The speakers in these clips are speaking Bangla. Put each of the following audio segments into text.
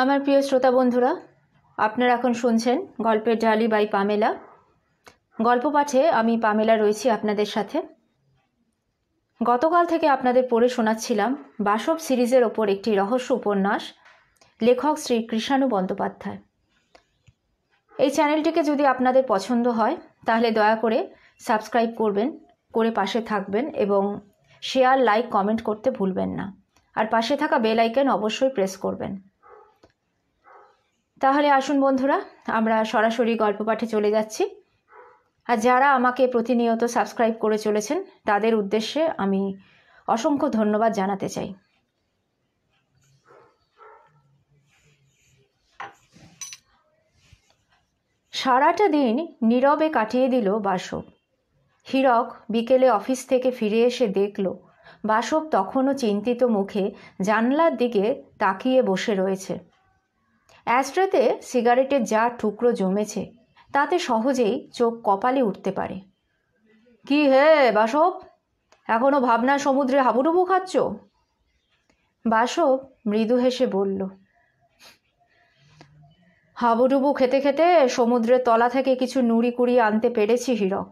আমার প্রিয় শ্রোতা বন্ধুরা আপনারা এখন শুনছেন গল্পের ডালি বাই পামেলা গল্প পাঠে আমি পামেলা রয়েছি আপনাদের সাথে গতকাল থেকে আপনাদের পড়ে শোনাচ্ছিলাম বাসব সিরিজের ওপর একটি রহস্য উপন্যাস লেখক শ্রী কৃষাণু বন্দ্যোপাধ্যায় এই চ্যানেলটিকে যদি আপনাদের পছন্দ হয় তাহলে দয়া করে সাবস্ক্রাইব করবেন করে পাশে থাকবেন এবং শেয়ার লাইক কমেন্ট করতে ভুলবেন না আর পাশে থাকা বেল আইকন অবশ্যই প্রেস করবেন তাহলে আসুন বন্ধুরা আমরা সরাসরি গল্প পাঠে চলে যাচ্ছি আর যারা আমাকে প্রতিনিয়ত সাবস্ক্রাইব করে চলেছেন তাদের উদ্দেশ্যে আমি অসংখ্য ধন্যবাদ জানাতে চাই সারাটা দিন নীরবে কাটিয়ে দিল বাসব হীরক বিকেলে অফিস থেকে ফিরে এসে দেখল বাসব তখনও চিন্তিত মুখে জানলার দিকে তাকিয়ে বসে রয়েছে অ্যাস্ট্রেতে সিগারেটের যা টুকরো জমেছে তাতে সহজেই চোখ কপালে উঠতে পারে কি হে বাসব এখনো ভাবনা সমুদ্রে হাবুডুবু খাচ্ছ বাসব মৃদু হেসে বলল হাবুডুবু খেতে খেতে সমুদ্রের তলা থেকে কিছু নুড়ি কুড়ি আনতে পেরেছি হিরক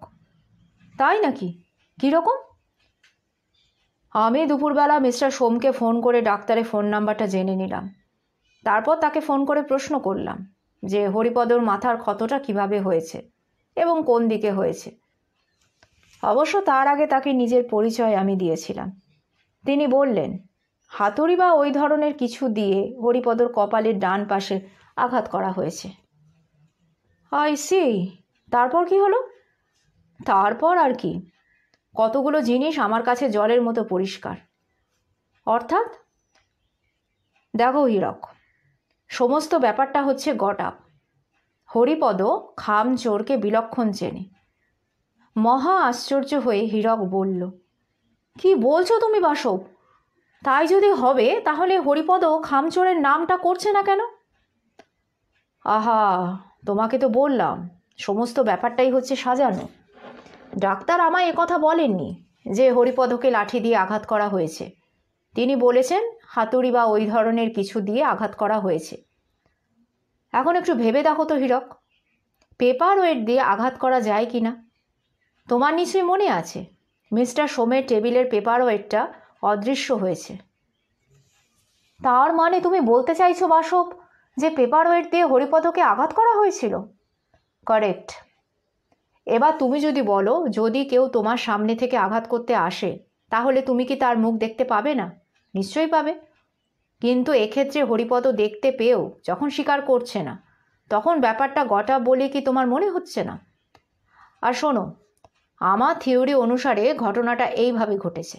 তাই নাকি কীরকম আমি দুপুরবেলা মিস্টার সোমকে ফোন করে ডাক্তারের ফোন নাম্বারটা জেনে নিলাম তারপর তাকে ফোন করে প্রশ্ন করলাম যে হরিপদর মাথার ক্ষতটা কিভাবে হয়েছে এবং কোন দিকে হয়েছে অবশ্য তার আগে তাকে নিজের পরিচয় আমি দিয়েছিলাম তিনি বললেন হাতুড়ি বা ওই ধরনের কিছু দিয়ে হরিপদর কপালের ডান পাশে আঘাত করা হয়েছে আই সি তারপর কি হলো তারপর আর কি কতগুলো জিনিস আমার কাছে জলের মতো পরিষ্কার অর্থাৎ দেখো হীরক সমস্ত ব্যাপারটা হচ্ছে গটাপ হরিপদ খাম চোরকে বিলক্ষণ চেনে মহা আশ্চর্য হয়ে হীরক বলল কি বলছো তুমি বাসব তাই যদি হবে তাহলে হরিপদ খামচোরের নামটা করছে না কেন আহা তোমাকে তো বললাম সমস্ত ব্যাপারটাই হচ্ছে সাজানো ডাক্তার আমায় কথা বলেননি যে হরিপদকে লাঠি দিয়ে আঘাত করা হয়েছে তিনি বলেছেন হাতুড়ি বা ওই ধরনের কিছু দিয়ে আঘাত করা হয়েছে এখন একটু ভেবে দেখো তো হীরক পেপার ওয়েট দিয়ে আঘাত করা যায় কি না তোমার নিশ্চয়ই মনে আছে মিস্টার সোমের টেবিলের পেপার ওয়েটটা অদৃশ্য হয়েছে তার মানে তুমি বলতে চাইছো বাসব যে পেপার ওয়েট দিয়ে হরিপদকে আঘাত করা হয়েছিল কারেক্ট এবার তুমি যদি বলো যদি কেউ তোমার সামনে থেকে আঘাত করতে আসে তাহলে তুমি কি তার মুখ দেখতে পাবে না নিশ্চয়ই পাবে কিন্তু এক্ষেত্রে হরিপদ দেখতে পেয়েও যখন স্বীকার করছে না তখন ব্যাপারটা গটা বলে কি তোমার মনে হচ্ছে না আর শোনো আমার থিওরি অনুসারে ঘটনাটা এইভাবে ঘটেছে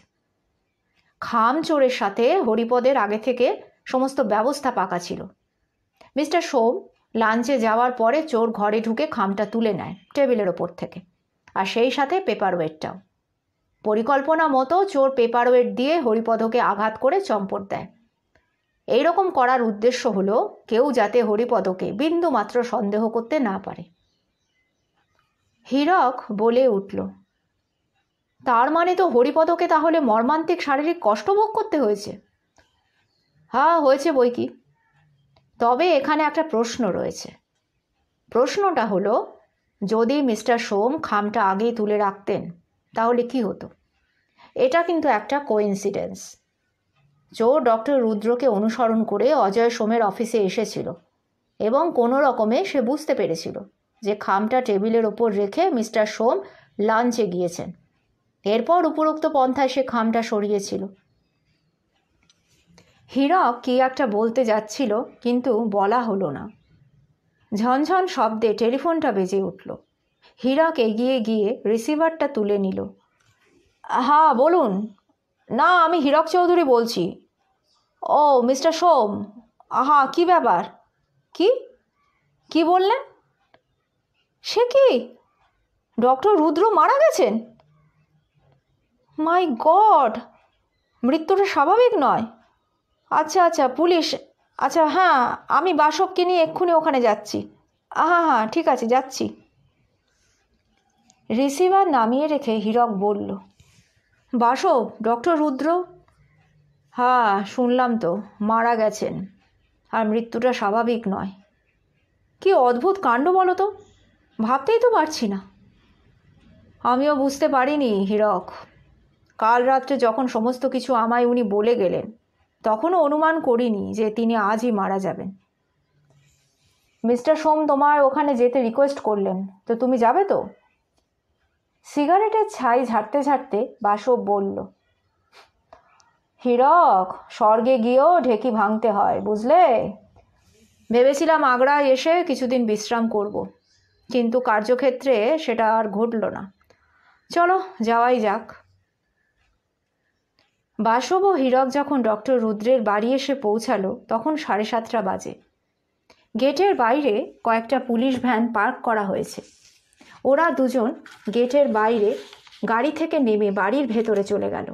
খাম চোরের সাথে হরিপদের আগে থেকে সমস্ত ব্যবস্থা পাকা ছিল মিস্টার সোম লাঞ্চে যাওয়ার পরে চোর ঘরে ঢুকে খামটা তুলে নেয় টেবিলের ওপর থেকে আর সেই সাথে পেপার ওয়েটটাও পরিকল্পনা মতো চোর পেপারওয়েট দিয়ে হরিপদকে আঘাত করে চম্পট দেয় এই রকম করার উদ্দেশ্য হল কেউ যাতে হরিপদকে বিন্দুমাত্র সন্দেহ করতে না পারে হীরক বলে উঠল তার মানে তো হরিপদকে তাহলে মর্মান্তিক শারীরিক কষ্ট ভোগ করতে হয়েছে হ্যাঁ হয়েছে বই কি তবে এখানে একটা প্রশ্ন রয়েছে প্রশ্নটা হলো যদি মিস্টার সোম খামটা আগেই তুলে রাখতেন তাহলে কি হতো এটা কিন্তু একটা কোইন্সিডেন্স জো ডক্টর রুদ্রকে অনুসরণ করে অজয় সোমের অফিসে এসেছিল এবং কোনো রকমে সে বুঝতে পেরেছিল যে খামটা টেবিলের ওপর রেখে মিস্টার সোম লাঞ্চে গিয়েছেন এরপর উপরোক্ত পন্থায় সে খামটা সরিয়েছিল হীরক কি একটা বলতে যাচ্ছিল কিন্তু বলা হলো না ঝনঝন শব্দে টেলিফোনটা বেজে উঠল হীরক এগিয়ে গিয়ে রিসিভারটা তুলে নিল হ্যাঁ বলুন না আমি হীরক চৌধুরী বলছি ও মিস্টার সোম আহা কি ব্যাপার কি কি বললেন সে কি ডক্টর রুদ্র মারা গেছেন মাই গড মৃত্যুটা স্বাভাবিক নয় আচ্ছা আচ্ছা পুলিশ আচ্ছা হ্যাঁ আমি বাসককে নিয়ে এক্ষুনি ওখানে যাচ্ছি হ্যাঁ হ্যাঁ ঠিক আছে যাচ্ছি রিসিভার নামিয়ে রেখে হীরক বলল বাসো ডক্টর রুদ্র হ্যাঁ শুনলাম তো মারা গেছেন আর মৃত্যুটা স্বাভাবিক নয় কি অদ্ভুত কাণ্ড বলো তো ভাবতেই তো পারছি না আমিও বুঝতে পারিনি হীরক কাল রাত্রে যখন সমস্ত কিছু আমায় উনি বলে গেলেন তখনও অনুমান করিনি যে তিনি আজই মারা যাবেন মিস্টার সোম তোমার ওখানে যেতে রিকোয়েস্ট করলেন তো তুমি যাবে তো সিগারেটের ছাই ঝাড়তে ঝাড়তে বাসব বলল হীরক স্বর্গে গিয়েও ঢেকি ভাঙতে হয় বুঝলে ভেবেছিলাম আগ্রায় এসে কিছুদিন বিশ্রাম করব। কিন্তু কার্যক্ষেত্রে সেটা আর ঘটল না চলো যাওয়াই যাক বাসব ও হীরক যখন ডক্টর রুদ্রের বাড়ি এসে পৌঁছালো তখন সাড়ে সাতটা বাজে গেটের বাইরে কয়েকটা পুলিশ ভ্যান পার্ক করা হয়েছে ওরা দুজন গেটের বাইরে গাড়ি থেকে নেমে বাড়ির ভেতরে চলে গেল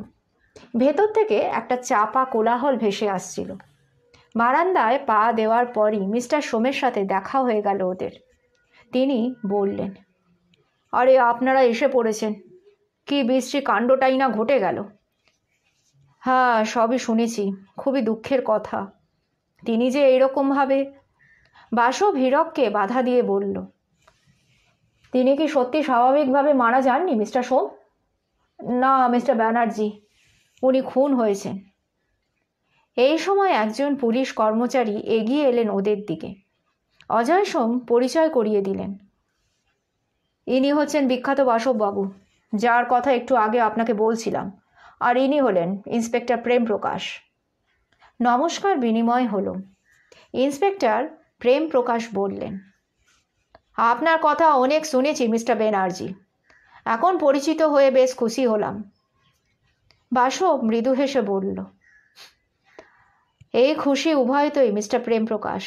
ভেতর থেকে একটা চাপা কোলাহল ভেসে আসছিল বারান্দায় পা দেওয়ার পরই মিস্টার সোমের সাথে দেখা হয়ে গেল ওদের তিনি বললেন আরে আপনারা এসে পড়েছেন কি বিশ্রী কাণ্ডটাই না ঘটে গেল হ্যাঁ সবই শুনেছি খুবই দুঃখের কথা তিনি যে এইরকমভাবে বাসব হিরককে বাধা দিয়ে বলল তিনি কি সত্যি স্বাভাবিকভাবে মারা যাননি মিস্টার সোম না মিস্টার ব্যানার্জি উনি খুন হয়েছেন এই সময় একজন পুলিশ কর্মচারী এগিয়ে এলেন ওদের দিকে অজয় সোম পরিচয় করিয়ে দিলেন ইনি হচ্ছেন বিখ্যাত বাসববাবু যার কথা একটু আগে আপনাকে বলছিলাম আর ইনি হলেন ইন্সপেক্টর প্রেম প্রকাশ নমস্কার বিনিময় হল ইন্সপেক্টর প্রেম প্রকাশ বললেন আপনার কথা অনেক শুনেছি মিস্টার ব্যানার্জি এখন পরিচিত হয়ে বেশ খুশি হলাম বাসু মৃদু হেসে বলল এই খুশি উভয় তোই মিস্টার প্রেমপ্রকাশ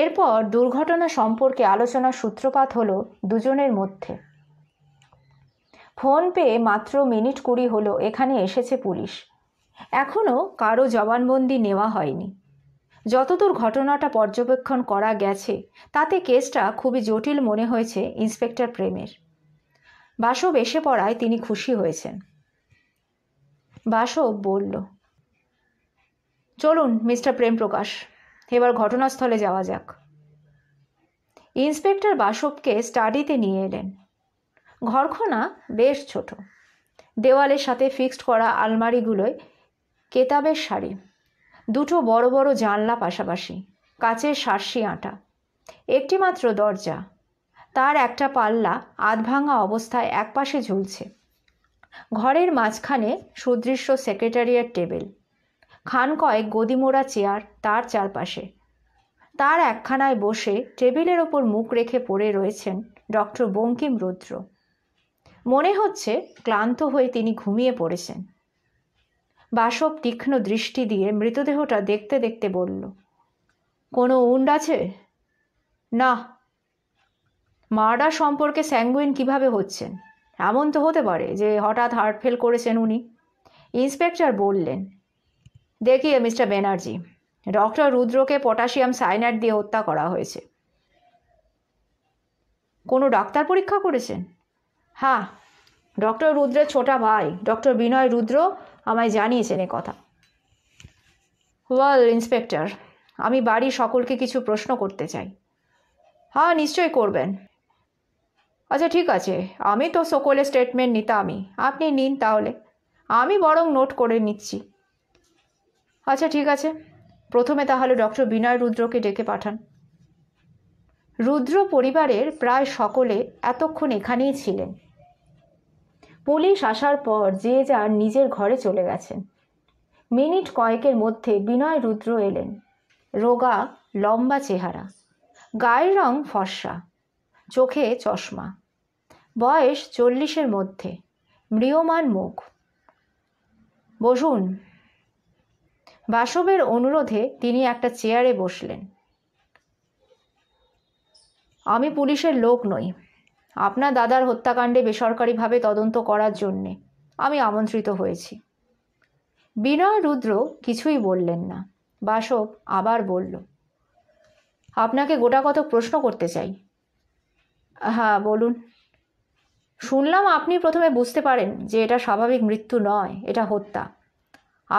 এরপর দুর্ঘটনা সম্পর্কে আলোচনার সূত্রপাত হলো দুজনের মধ্যে ফোন পেয়ে মাত্র মিনিট কুড়ি হলো এখানে এসেছে পুলিশ এখনও কারো জবানবন্দি নেওয়া হয়নি যতদূর ঘটনাটা পর্যবেক্ষণ করা গেছে তাতে কেসটা খুবই জটিল মনে হয়েছে ইন্সপেক্টর প্রেমের বাসব এসে পড়ায় তিনি খুশি হয়েছেন বাসব বলল চলুন মিস্টার প্রেম প্রকাশ এবার ঘটনাস্থলে যাওয়া যাক ইন্সপেক্টর বাসবকে স্টাডিতে নিয়ে এলেন ঘরখনা বেশ ছোট দেওয়ালের সাথে ফিক্সড করা আলমারিগুলোয় কেতাবের শাড়ি দুটো বড় বড় জানলা পাশাপাশি কাচের শার্সি আঁটা একটিমাত্র দরজা তার একটা পাল্লা আধভাঙা অবস্থায় একপাশে ঝুলছে ঘরের মাঝখানে সুদৃশ্য সেক্রেটারিয়ার টেবিল খান কয়েক গদিমোড়া চেয়ার তার চারপাশে তার একখানায় বসে টেবিলের ওপর মুখ রেখে পড়ে রয়েছেন ডক্টর বঙ্কিম রুদ্র মনে হচ্ছে ক্লান্ত হয়ে তিনি ঘুমিয়ে পড়েছেন বাসব তীক্ষ্ণ দৃষ্টি দিয়ে মৃতদেহটা দেখতে দেখতে বলল কোনো উন্ড আছে না মার্ডার সম্পর্কে স্যাঙ্গুইন কিভাবে হচ্ছেন এমন তো হতে পারে যে হঠাৎ হার্ট ফেল করেছেন উনি ইন্সপেক্টর বললেন দেখি মিস্টার ব্যানার্জি ডক্টর রুদ্রকে পটাশিয়াম সাইনাইড দিয়ে হত্যা করা হয়েছে কোনো ডাক্তার পরীক্ষা করেছেন হ্যাঁ ডক্টর রুদ্রের ছোটা ভাই ডক্টর বিনয় রুদ্র আমায় জানিয়েছেন এ কথা ওয়াল ইন্সপেক্টর আমি বাড়ির সকলকে কিছু প্রশ্ন করতে চাই হ্যাঁ নিশ্চয়ই করবেন আচ্ছা ঠিক আছে আমি তো সকলে স্টেটমেন্ট নিতামই আপনি নিন তাহলে আমি বরং নোট করে নিচ্ছি আচ্ছা ঠিক আছে প্রথমে তাহলে ডক্টর বিনয় রুদ্রকে ডেকে পাঠান রুদ্র পরিবারের প্রায় সকলে এতক্ষণ এখানেই ছিলেন পুলিশ আসার পর যে যার নিজের ঘরে চলে গেছেন মিনিট কয়েকের মধ্যে বিনয় রুদ্র এলেন রোগা লম্বা চেহারা গায়ের রং ফর্সা চোখে চশমা বয়স চল্লিশের মধ্যে মৃয়মান মুখ বসুন বাসবের অনুরোধে তিনি একটা চেয়ারে বসলেন আমি পুলিশের লোক নই আপনার দাদার হত্যাকাণ্ডে বেসরকারিভাবে তদন্ত করার জন্যে আমি আমন্ত্রিত হয়েছি বিনয় রুদ্র কিছুই বললেন না বাসব আবার বলল আপনাকে গোটা কত প্রশ্ন করতে চাই হ্যাঁ বলুন শুনলাম আপনি প্রথমে বুঝতে পারেন যে এটা স্বাভাবিক মৃত্যু নয় এটা হত্যা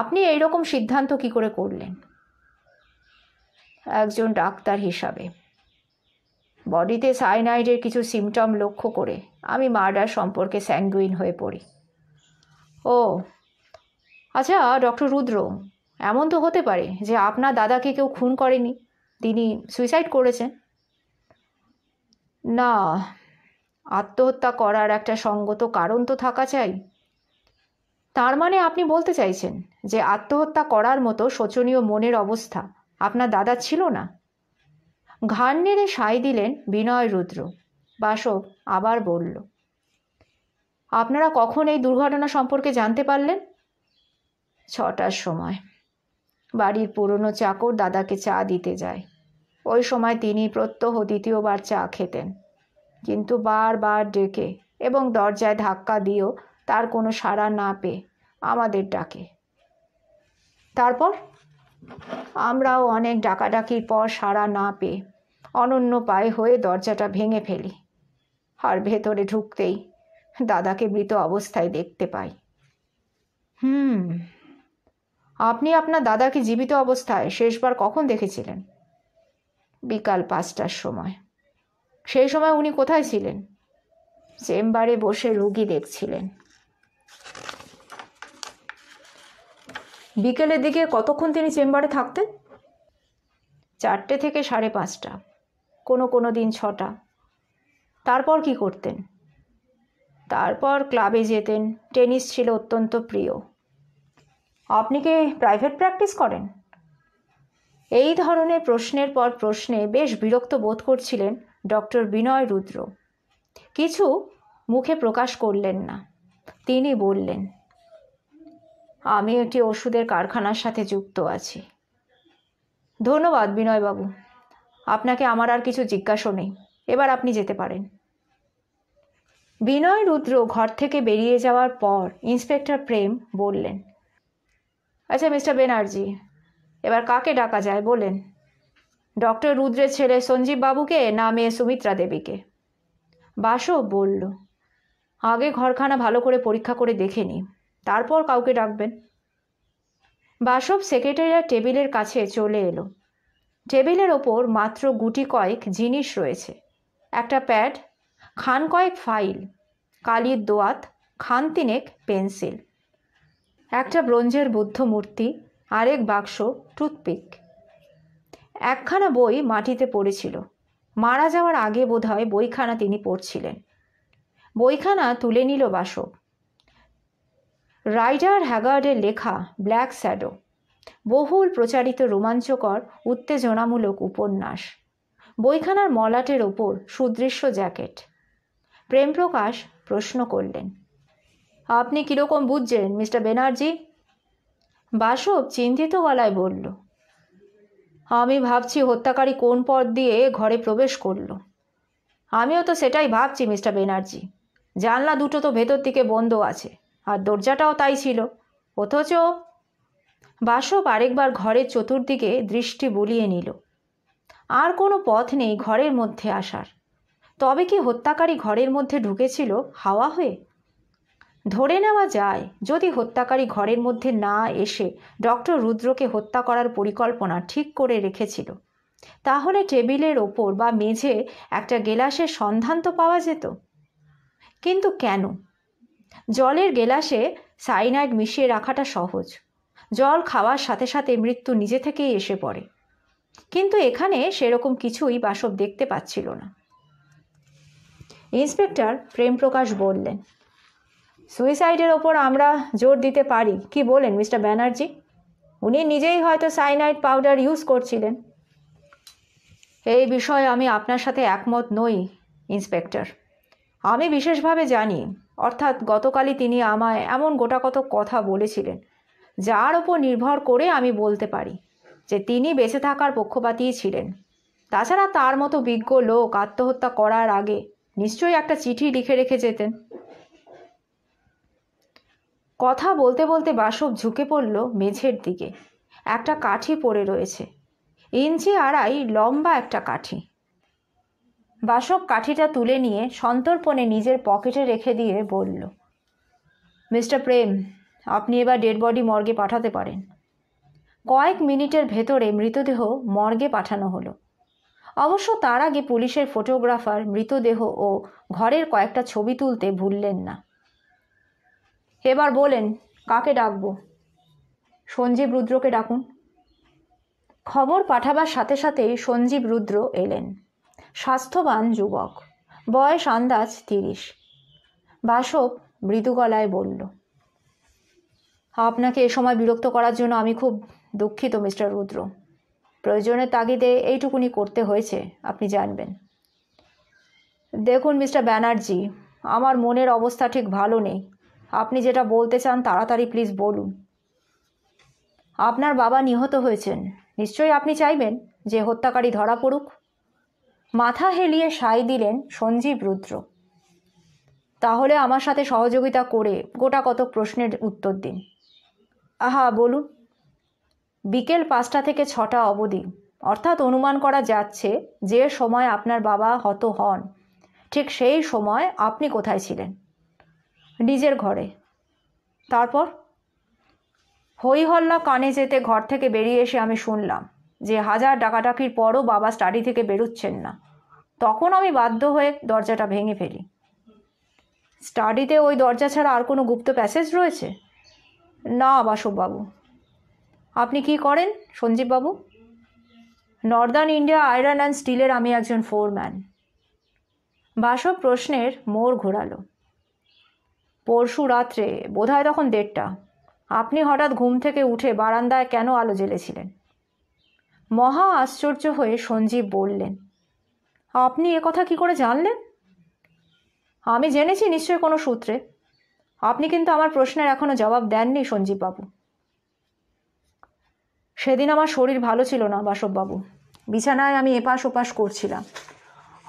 আপনি এইরকম সিদ্ধান্ত কি করে করলেন একজন ডাক্তার হিসাবে বডিতে সাইনাইডের কিছু সিমটম লক্ষ্য করে আমি মার্ডার সম্পর্কে স্যাঙ্গুইন হয়ে পড়ি ও আচ্ছা ডক্টর রুদ্র এমন তো হতে পারে যে আপনার দাদাকে কেউ খুন করেনি তিনি সুইসাইড করেছেন না আত্মহত্যা করার একটা সঙ্গত কারণ তো থাকা চাই তার মানে আপনি বলতে চাইছেন যে আত্মহত্যা করার মতো শোচনীয় মনের অবস্থা আপনার দাদা ছিল না ঘাড় নেড়ে সাই দিলেন বিনয় রুদ্র বাসব আবার বলল আপনারা কখন এই দুর্ঘটনা সম্পর্কে জানতে পারলেন ছটার সময় বাড়ির পুরনো চাকর দাদাকে চা দিতে যায় ওই সময় তিনি প্রত্যহ দ্বিতীয়বার চা খেতেন কিন্তু বারবার ডেকে এবং দরজায় ধাক্কা দিয়েও তার কোনো সাড়া না পেয়ে আমাদের ডাকে তারপর আমরাও অনেক ডাকাডাকির পর সাড়া না পেয়ে অনন্য পায়ে হয়ে দরজাটা ভেঙে ফেলি আর ভেতরে ঢুকতেই দাদাকে মৃত অবস্থায় দেখতে পাই হুম আপনি আপনার দাদাকে জীবিত অবস্থায় শেষবার কখন দেখেছিলেন বিকাল পাঁচটার সময় সেই সময় উনি কোথায় ছিলেন চেম্বারে বসে রুগী দেখছিলেন বিকেলের দিকে কতক্ষণ তিনি চেম্বারে থাকতেন চারটে থেকে সাড়ে পাঁচটা কোনো কোনো দিন ছটা তারপর কি করতেন তারপর ক্লাবে যেতেন টেনিস ছিল অত্যন্ত প্রিয় আপনি কি প্রাইভেট প্র্যাকটিস করেন এই ধরনের প্রশ্নের পর প্রশ্নে বেশ বিরক্ত বোধ করছিলেন ডক্টর বিনয় রুদ্র কিছু মুখে প্রকাশ করলেন না তিনি বললেন আমি একটি ওষুধের কারখানার সাথে যুক্ত আছি ধন্যবাদ বিনয়বাবু আপনাকে আমার আর কিছু জিজ্ঞাসা নেই এবার আপনি যেতে পারেন বিনয় রুদ্র ঘর থেকে বেরিয়ে যাওয়ার পর ইন্সপেক্টর প্রেম বললেন আচ্ছা মিস্টার ব্যানার্জি এবার কাকে ডাকা যায় বলেন ডক্টর রুদ্রের ছেলে সঞ্জীব বাবুকে না মেয়ে সুমিত্রা দেবীকে বাসও বলল আগে ঘরখানা ভালো করে পরীক্ষা করে দেখে নিই তারপর কাউকে ডাকবেন বাসব সেক্রেটারিয়ার টেবিলের কাছে চলে এলো টেবিলের ওপর মাত্র গুটি কয়েক জিনিস রয়েছে একটা প্যাড খান কয়েক ফাইল কালির দোয়াত খান তিনেক পেন্সিল একটা ব্রোঞ্জের বুদ্ধ মূর্তি আরেক বাক্স টুথপিক একখানা বই মাটিতে পড়েছিল মারা যাওয়ার আগে বোধহয় বইখানা তিনি পড়ছিলেন বইখানা তুলে নিল বাসব রাইডার হ্যাগার্ডের লেখা ব্ল্যাক স্যাডো বহুল প্রচারিত রোমাঞ্চকর উত্তেজনামূলক উপন্যাস বইখানার মলাটের ওপর সুদৃশ্য জ্যাকেট প্রেমপ্রকাশ প্রশ্ন করলেন আপনি কীরকম বুঝছেন মিস্টার ব্যানার্জি বাসব চিন্তিত গলায় বলল আমি ভাবছি হত্যাকারী কোন পথ দিয়ে ঘরে প্রবেশ করল আমিও তো সেটাই ভাবছি মিস্টার ব্যানার্জি জানলা দুটো তো ভেতর দিকে বন্ধ আছে আর দরজাটাও তাই ছিল অথচ বাসব আরেকবার ঘরের চতুর্দিকে দৃষ্টি বুলিয়ে নিল আর কোনো পথ নেই ঘরের মধ্যে আসার তবে কি হত্যাকারী ঘরের মধ্যে ঢুকেছিল হাওয়া হয়ে ধরে নেওয়া যায় যদি হত্যাকারী ঘরের মধ্যে না এসে ডক্টর রুদ্রকে হত্যা করার পরিকল্পনা ঠিক করে রেখেছিল তাহলে টেবিলের ওপর বা মেঝে একটা গেলাসের সন্ধান তো পাওয়া যেত কিন্তু কেন জলের গেলাসে সাইনাইড মিশিয়ে রাখাটা সহজ জল খাওয়ার সাথে সাথে মৃত্যু নিজে থেকেই এসে পড়ে কিন্তু এখানে সেরকম কিছুই বাসব দেখতে পাচ্ছিল না ইন্সপেক্টর প্রেমপ্রকাশ বললেন সুইসাইডের ওপর আমরা জোর দিতে পারি কি বলেন মিস্টার ব্যানার্জি উনি নিজেই হয়তো সাইনাইড পাউডার ইউজ করছিলেন এই বিষয়ে আমি আপনার সাথে একমত নই ইন্সপেক্টর আমি বিশেষভাবে জানি অর্থাৎ গতকালই তিনি আমায় এমন কত কথা বলেছিলেন যার ওপর নির্ভর করে আমি বলতে পারি যে তিনি বেঁচে থাকার পক্ষপাতীই ছিলেন তাছাড়া তার মতো বিজ্ঞ লোক আত্মহত্যা করার আগে নিশ্চয়ই একটা চিঠি লিখে রেখে যেতেন কথা বলতে বলতে বাসব ঝুঁকে পড়ল মেঝের দিকে একটা কাঠি পড়ে রয়েছে ইঞ্চি আড়াই লম্বা একটা কাঠি বাসক কাঠিটা তুলে নিয়ে সন্তর্পণে নিজের পকেটে রেখে দিয়ে বলল মিস্টার প্রেম আপনি এবার ডেড বডি মর্গে পাঠাতে পারেন কয়েক মিনিটের ভেতরে মৃতদেহ মর্গে পাঠানো হলো অবশ্য তার আগে পুলিশের ফটোগ্রাফার মৃতদেহ ও ঘরের কয়েকটা ছবি তুলতে ভুললেন না এবার বলেন কাকে ডাকব সঞ্জীব রুদ্রকে ডাকুন খবর পাঠাবার সাথে সাথেই সঞ্জীব রুদ্র এলেন স্বাস্থ্যবান যুবক বয়স আন্দাজ তিরিশ বাসব মৃদু গলায় বলল আপনাকে এ সময় বিরক্ত করার জন্য আমি খুব দুঃখিত মিস্টার রুদ্র প্রয়োজনের তাগিদে এইটুকুনি করতে হয়েছে আপনি জানবেন দেখুন মিস্টার ব্যানার্জি আমার মনের অবস্থা ঠিক ভালো নেই আপনি যেটা বলতে চান তাড়াতাড়ি প্লিজ বলুন আপনার বাবা নিহত হয়েছেন নিশ্চয়ই আপনি চাইবেন যে হত্যাকারী ধরা পড়ুক মাথা হেলিয়ে সাই দিলেন সঞ্জীব রুদ্র তাহলে আমার সাথে সহযোগিতা করে গোটা কত প্রশ্নের উত্তর দিন আহা বলুন বিকেল পাঁচটা থেকে ছটা অবধি অর্থাৎ অনুমান করা যাচ্ছে যে সময় আপনার বাবা হত হন ঠিক সেই সময় আপনি কোথায় ছিলেন নিজের ঘরে তারপর হৈহল্লা কানে যেতে ঘর থেকে বেরিয়ে এসে আমি শুনলাম যে হাজার ডাকাডাকির পরও বাবা স্টাডি থেকে বেরোচ্ছেন না তখন আমি বাধ্য হয়ে দরজাটা ভেঙে ফেলি স্টাডিতে ওই দরজা ছাড়া আর কোনো গুপ্ত প্যাসেজ রয়েছে না বাসববাবু আপনি কি করেন সঞ্জীববাবু নর্দার্ন ইন্ডিয়া আয়রন অ্যান্ড স্টিলের আমি একজন ফোরম্যান বাসব প্রশ্নের মোড় ঘোরালো পরশু রাত্রে বোধহয় তখন দেড়টা আপনি হঠাৎ ঘুম থেকে উঠে বারান্দায় কেন আলো জ্বেলেছিলেন মহা আশ্চর্য হয়ে সঞ্জীব বললেন আপনি এ কথা কি করে জানলেন আমি জেনেছি নিশ্চয়ই কোনো সূত্রে আপনি কিন্তু আমার প্রশ্নের এখনও জবাব দেননি সঞ্জীববাবু সেদিন আমার শরীর ভালো ছিল না বাসববাবু বিছানায় আমি এপাশ ওপাশ করছিলাম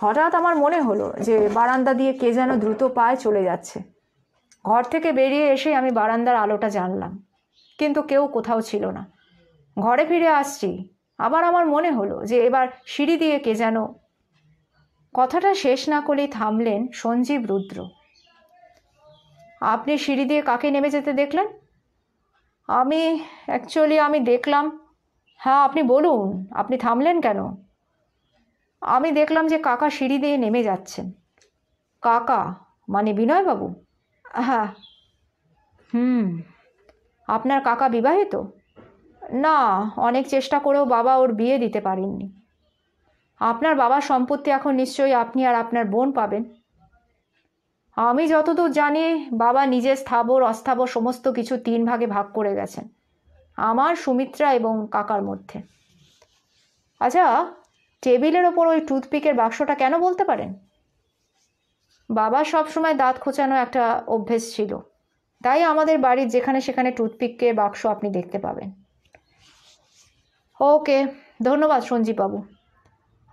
হঠাৎ আমার মনে হলো যে বারান্দা দিয়ে কে যেন দ্রুত পায়ে চলে যাচ্ছে ঘর থেকে বেরিয়ে এসে আমি বারান্দার আলোটা জানলাম কিন্তু কেউ কোথাও ছিল না ঘরে ফিরে আসছি আবার আমার মনে হলো যে এবার সিঁড়ি দিয়ে কে যেন কথাটা শেষ না করেই থামলেন সঞ্জীব রুদ্র আপনি সিঁড়ি দিয়ে কাকে নেমে যেতে দেখলেন আমি অ্যাকচুয়ালি আমি দেখলাম হ্যাঁ আপনি বলুন আপনি থামলেন কেন আমি দেখলাম যে কাকা সিঁড়ি দিয়ে নেমে যাচ্ছেন কাকা মানে বিনয়বাবু হ্যাঁ হুম আপনার কাকা বিবাহিত না অনেক চেষ্টা করেও বাবা ওর বিয়ে দিতে পারেননি আপনার বাবার সম্পত্তি এখন নিশ্চয়ই আপনি আর আপনার বোন পাবেন আমি যতদূর জানি বাবা নিজের স্থাবর অস্থাবর সমস্ত কিছু তিন ভাগে ভাগ করে গেছেন আমার সুমিত্রা এবং কাকার মধ্যে আচ্ছা টেবিলের ওপর ওই টুথপিকের বাক্সটা কেন বলতে পারেন বাবা সবসময় দাঁত খোঁচানো একটা অভ্যেস ছিল তাই আমাদের বাড়ির যেখানে সেখানে টুথপিকের বাক্স আপনি দেখতে পাবেন ওকে ধন্যবাদ সঞ্জীববাবু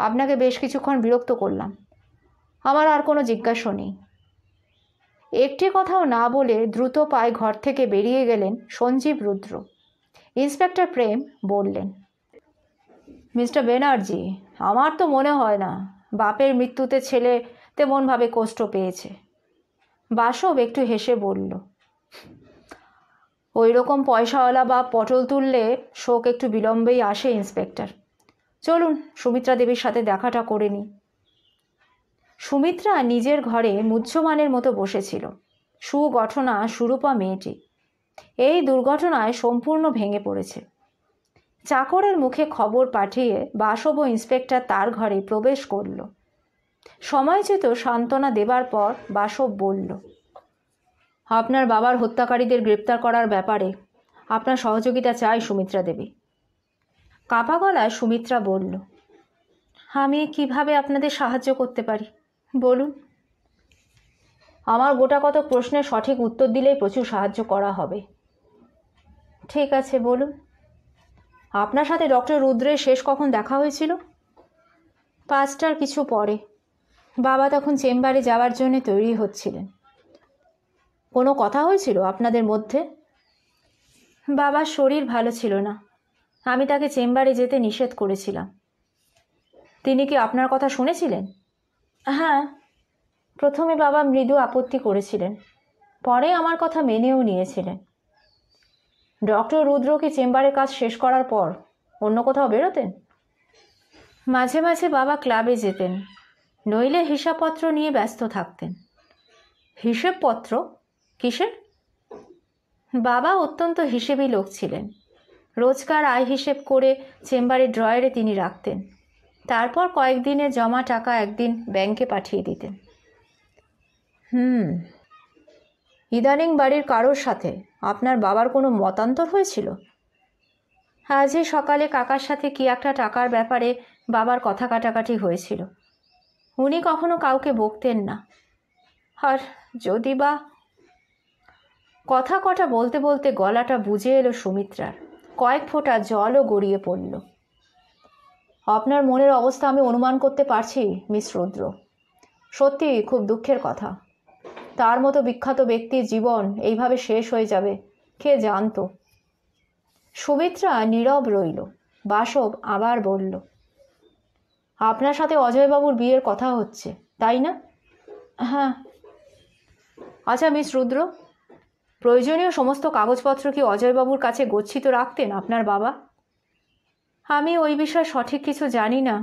আপনাকে বেশ কিছুক্ষণ বিরক্ত করলাম আমার আর কোনো জিজ্ঞাসা নেই একটি কথাও না বলে দ্রুত পায়ে ঘর থেকে বেরিয়ে গেলেন সঞ্জীব রুদ্র ইন্সপেক্টর প্রেম বললেন মিস্টার ব্যানার্জি আমার তো মনে হয় না বাপের মৃত্যুতে ছেলে তেমনভাবে কষ্ট পেয়েছে বাসব একটু হেসে বলল ওই রকম পয়সাওয়ালা বা পটল তুললে শোক একটু বিলম্বেই আসে ইন্সপেক্টর চলুন সুমিত্রা দেবীর সাথে দেখাটা করে নিই সুমিত্রা নিজের ঘরে মুহ্যমানের মতো বসেছিল সুগঠনা সুরূপা মেয়েটি এই দুর্ঘটনায় সম্পূর্ণ ভেঙে পড়েছে চাকরের মুখে খবর পাঠিয়ে বাসব ইন্সপেক্টর তার ঘরে প্রবেশ করল সময়চিত সান্ত্বনা দেবার পর বাসব বলল আপনার বাবার হত্যাকারীদের গ্রেপ্তার করার ব্যাপারে আপনার সহযোগিতা চাই সুমিত্রা দেবী কাপা গলায় সুমিত্রা বলল আমি কিভাবে আপনাদের সাহায্য করতে পারি বলুন আমার গোটা কত প্রশ্নের সঠিক উত্তর দিলেই প্রচুর সাহায্য করা হবে ঠিক আছে বলুন আপনার সাথে ডক্টর রুদ্রের শেষ কখন দেখা হয়েছিল পাঁচটার কিছু পরে বাবা তখন চেম্বারে যাওয়ার জন্য তৈরি হচ্ছিলেন কোনো কথা হয়েছিল আপনাদের মধ্যে বাবার শরীর ভালো ছিল না আমি তাকে চেম্বারে যেতে নিষেধ করেছিলাম তিনি কি আপনার কথা শুনেছিলেন হ্যাঁ প্রথমে বাবা মৃদু আপত্তি করেছিলেন পরে আমার কথা মেনেও নিয়েছিলেন ডক্টর রুদ্র কি চেম্বারের কাজ শেষ করার পর অন্য কোথাও বেরোতেন মাঝে মাঝে বাবা ক্লাবে যেতেন নইলে হিসাবপত্র নিয়ে ব্যস্ত থাকতেন হিসেবপত্র কিসের বাবা অত্যন্ত হিসেবি লোক ছিলেন রোজকার আয় হিসেব করে চেম্বারের ড্রয়ারে তিনি রাখতেন তারপর কয়েকদিনে জমা টাকা একদিন ব্যাংকে পাঠিয়ে দিতেন হুম ইদানিং বাড়ির কারোর সাথে আপনার বাবার কোনো মতান্তর হয়েছিল আজই সকালে কাকার সাথে কি একটা টাকার ব্যাপারে বাবার কথা কাটাকাটি হয়েছিল উনি কখনো কাউকে বকতেন না আর যদি বা কথা কটা বলতে বলতে গলাটা বুঝে এলো সুমিত্রার কয়েক ফোঁটা জলও গড়িয়ে পড়ল আপনার মনের অবস্থা আমি অনুমান করতে পারছি মিস রুদ্র সত্যি খুব দুঃখের কথা তার মতো বিখ্যাত ব্যক্তির জীবন এইভাবে শেষ হয়ে যাবে কে জানত সুমিত্রা নীরব রইল বাসব আবার বলল আপনার সাথে অজয়বাবুর বিয়ের কথা হচ্ছে তাই না হ্যাঁ আচ্ছা মিস রুদ্র প্রয়োজনীয় সমস্ত কাগজপত্র কি অজয়বাবুর কাছে গচ্ছিত রাখতেন আপনার বাবা আমি ওই বিষয়ে সঠিক কিছু জানি না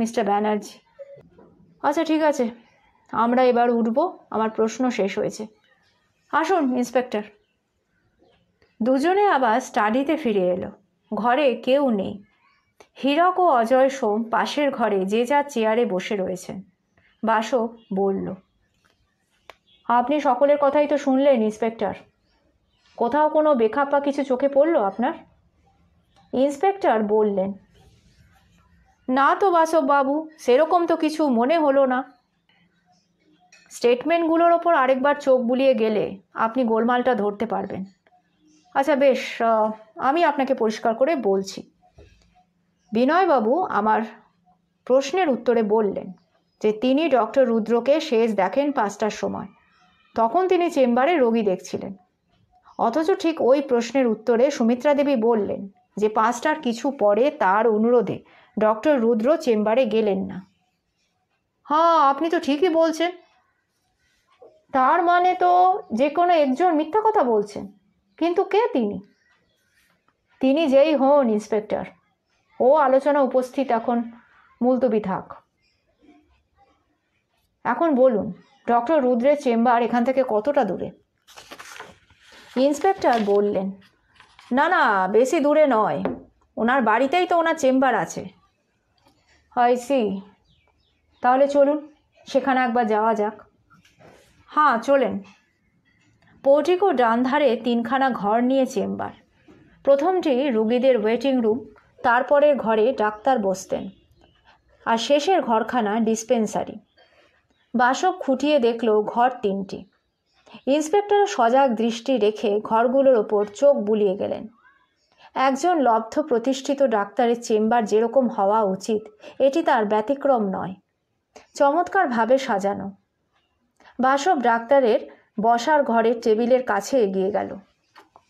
মিস্টার ব্যানার্জি আচ্ছা ঠিক আছে আমরা এবার উঠব আমার প্রশ্ন শেষ হয়েছে আসুন ইন্সপেক্টর দুজনে আবার স্টাডিতে ফিরে এলো ঘরে কেউ নেই হীরক ও অজয় সোম পাশের ঘরে যে যা চেয়ারে বসে রয়েছেন বাসক বলল আপনি সকলের কথাই তো শুনলেন ইন্সপেক্টর কোথাও কোনো বেখাপ্পা কিছু চোখে পড়ল আপনার ইন্সপেক্টর বললেন না তো বাসব বাবু সেরকম তো কিছু মনে হলো না স্টেটমেন্টগুলোর ওপর আরেকবার চোখ বুলিয়ে গেলে আপনি গোলমালটা ধরতে পারবেন আচ্ছা বেশ আমি আপনাকে পরিষ্কার করে বলছি বিনয়বাবু আমার প্রশ্নের উত্তরে বললেন যে তিনি ডক্টর রুদ্রকে শেষ দেখেন পাঁচটার সময় তখন তিনি চেম্বারে রোগী দেখছিলেন অথচ ঠিক ওই প্রশ্নের উত্তরে সুমিত্রা দেবী বললেন যে পাঁচটার কিছু পরে তার অনুরোধে ডক্টর রুদ্র চেম্বারে গেলেন না হ্যাঁ আপনি তো ঠিকই বলছেন তার মানে তো যে কোনো একজন মিথ্যা কথা বলছেন কিন্তু কে তিনি তিনি যেই হন ইন্সপেক্টর ও আলোচনা উপস্থিত এখন মুলতবি থাক এখন বলুন ডক্টর রুদ্রের চেম্বার এখান থেকে কতটা দূরে ইন্সপেক্টর বললেন না না বেশি দূরে নয় ওনার বাড়িতেই তো ওনার চেম্বার আছে হয় সি তাহলে চলুন সেখানে একবার যাওয়া যাক হ্যাঁ চলেন পোর্টিকো ডান ধারে তিনখানা ঘর নিয়ে চেম্বার প্রথমটি রুগীদের ওয়েটিং রুম তারপরে ঘরে ডাক্তার বসতেন আর শেষের ঘরখানা ডিসপেন্সারি বাসক খুঁটিয়ে দেখল ঘর তিনটি ইন্সপেক্টর সজাগ দৃষ্টি রেখে ঘরগুলোর ওপর চোখ বুলিয়ে গেলেন একজন লব্ধ প্রতিষ্ঠিত ডাক্তারের চেম্বার যেরকম হওয়া উচিত এটি তার ব্যতিক্রম নয় চমৎকারভাবে সাজানো বাসব ডাক্তারের বসার ঘরের টেবিলের কাছে এগিয়ে গেল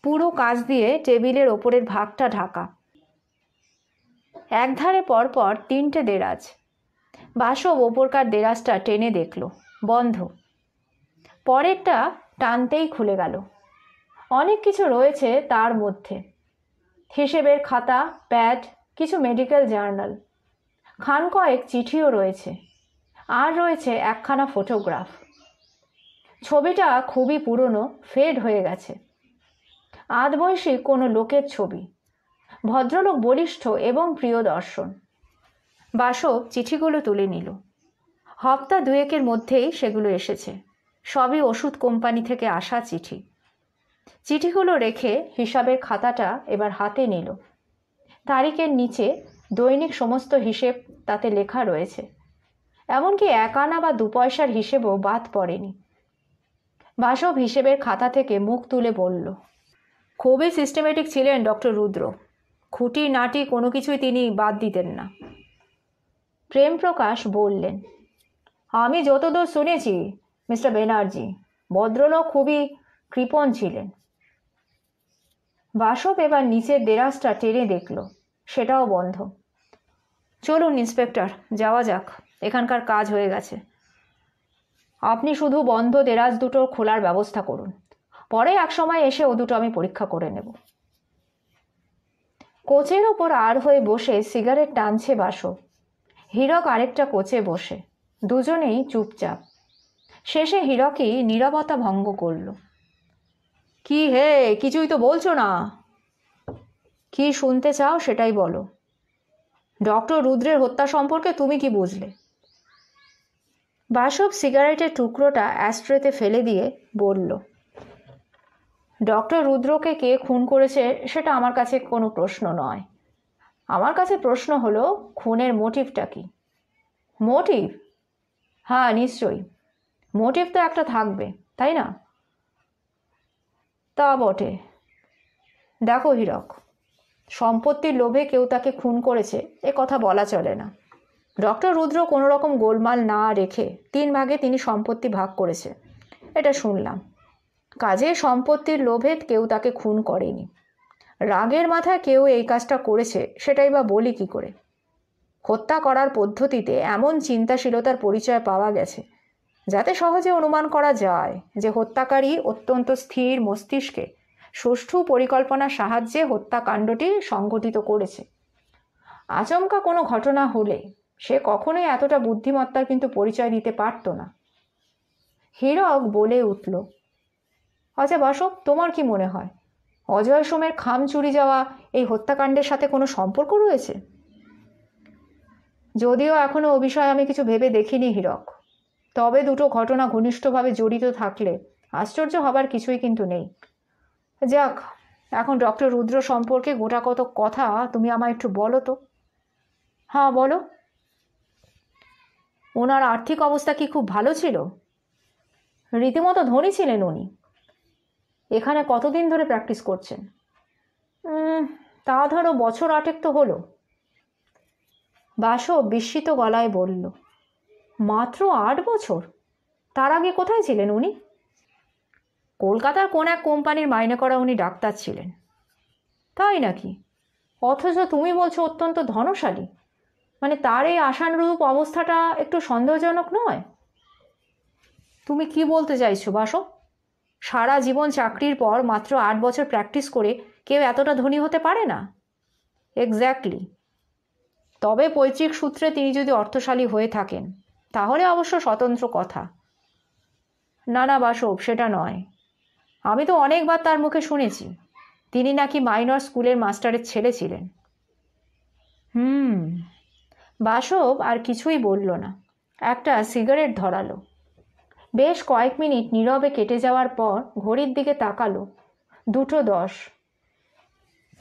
পুরো কাজ দিয়ে টেবিলের ওপরের ভাগটা ঢাকা একধারে পরপর তিনটে দেরাজ বাসব ওপরকার দেরাজটা টেনে দেখল বন্ধ পরেরটা টানতেই খুলে গেল অনেক কিছু রয়েছে তার মধ্যে হিসেবের খাতা প্যাড কিছু মেডিকেল জার্নাল খান কয়েক চিঠিও রয়েছে আর রয়েছে একখানা ফটোগ্রাফ ছবিটা খুবই পুরনো ফেড হয়ে গেছে আধবয়সী কোনো লোকের ছবি ভদ্রলোক বলিষ্ঠ এবং প্রিয় দর্শন বাসব চিঠিগুলো তুলে নিল হপ্তা দুয়েকের মধ্যেই সেগুলো এসেছে সবই ওষুধ কোম্পানি থেকে আসা চিঠি চিঠিগুলো রেখে হিসাবের খাতাটা এবার হাতে নিল তারিখের নিচে দৈনিক সমস্ত হিসেব তাতে লেখা রয়েছে এমনকি এক আনা বা দু পয়সার হিসেবও বাদ পড়েনি বাসব হিসেবের খাতা থেকে মুখ তুলে বলল খুবই সিস্টেমেটিক ছিলেন ডক্টর রুদ্র খুঁটি নাটি কোনো কিছুই তিনি বাদ দিতেন না প্রেমপ্রকাশ বললেন আমি যতদূর শুনেছি মিস্টার ব্যানার্জি ভদ্রলোক খুবই কৃপণ ছিলেন বাসব এবার নিচের দেরাজটা টেনে দেখল সেটাও বন্ধ চলুন ইন্সপেক্টর যাওয়া যাক এখানকার কাজ হয়ে গেছে আপনি শুধু বন্ধ দেরাজ দুটো খোলার ব্যবস্থা করুন পরে এক সময় এসে ও দুটো আমি পরীক্ষা করে নেব কোচের ওপর আর হয়ে বসে সিগারেট টানছে বাসব হীরক আরেকটা কোচে বসে দুজনেই চুপচাপ শেষে হীরকই নীরবতা ভঙ্গ করল কি হে কিছুই তো বলছো না কি শুনতে চাও সেটাই বলো ডক্টর রুদ্রের হত্যা সম্পর্কে তুমি কি বুঝলে বাসব সিগারেটের টুকরোটা অ্যাস্ট্রেতে ফেলে দিয়ে বলল ডক্টর রুদ্রকে কে খুন করেছে সেটা আমার কাছে কোনো প্রশ্ন নয় আমার কাছে প্রশ্ন হলো খুনের মোটিভটা কি মোটিভ হ্যাঁ নিশ্চয়ই মোটিভ তো একটা থাকবে তাই না তা বটে দেখো হীরক সম্পত্তির লোভে কেউ তাকে খুন করেছে এ কথা বলা চলে না ডক্টর রুদ্র কোনো রকম গোলমাল না রেখে তিন ভাগে তিনি সম্পত্তি ভাগ করেছে এটা শুনলাম কাজে সম্পত্তির লোভে কেউ তাকে খুন করেনি রাগের মাথায় কেউ এই কাজটা করেছে সেটাই বা বলি কি করে হত্যা করার পদ্ধতিতে এমন চিন্তাশীলতার পরিচয় পাওয়া গেছে যাতে সহজে অনুমান করা যায় যে হত্যাকারী অত্যন্ত স্থির মস্তিষ্কে সুষ্ঠু পরিকল্পনার সাহায্যে হত্যাকাণ্ডটি সংঘটিত করেছে আচমকা কোনো ঘটনা হলে সে কখনোই এতটা বুদ্ধিমত্তার কিন্তু পরিচয় দিতে পারত না হীরক বলে উঠল আচ্ছা বাসব তোমার কি মনে হয় অজয় সোমের খাম চুরি যাওয়া এই হত্যাকাণ্ডের সাথে কোনো সম্পর্ক রয়েছে যদিও এখনও ও বিষয়ে আমি কিছু ভেবে দেখিনি হীরক তবে দুটো ঘটনা ঘনিষ্ঠভাবে জড়িত থাকলে আশ্চর্য হবার কিছুই কিন্তু নেই যাক এখন ডক্টর রুদ্র সম্পর্কে গোটা কত কথা তুমি আমায় একটু বলো তো হ্যাঁ বলো ওনার আর্থিক অবস্থা কি খুব ভালো ছিল রীতিমতো ধনী ছিলেন উনি এখানে কতদিন ধরে প্র্যাকটিস করছেন তা ধরো বছর আটেক তো হলো বাসো বিস্মিত গলায় বলল মাত্র আট বছর তার আগে কোথায় ছিলেন উনি কলকাতার কোন এক কোম্পানির মাইনে করা উনি ডাক্তার ছিলেন তাই নাকি অথচ তুমি বলছো অত্যন্ত ধনশালী মানে তার এই আশানুরূপ অবস্থাটা একটু সন্দেহজনক নয় তুমি কি বলতে চাইছো বাসো সারা জীবন চাকরির পর মাত্র আট বছর প্র্যাকটিস করে কেউ এতটা ধনী হতে পারে না এক্স্যাক্টলি তবে পৈতৃক সূত্রে তিনি যদি অর্থশালী হয়ে থাকেন তাহলে অবশ্য স্বতন্ত্র কথা না না বাসব সেটা নয় আমি তো অনেকবার তার মুখে শুনেছি তিনি নাকি মাইনর স্কুলের মাস্টারের ছেলে ছিলেন হুম বাসব আর কিছুই বলল না একটা সিগারেট ধরালো বেশ কয়েক মিনিট নীরবে কেটে যাওয়ার পর ঘড়ির দিকে তাকালো দুটো দশ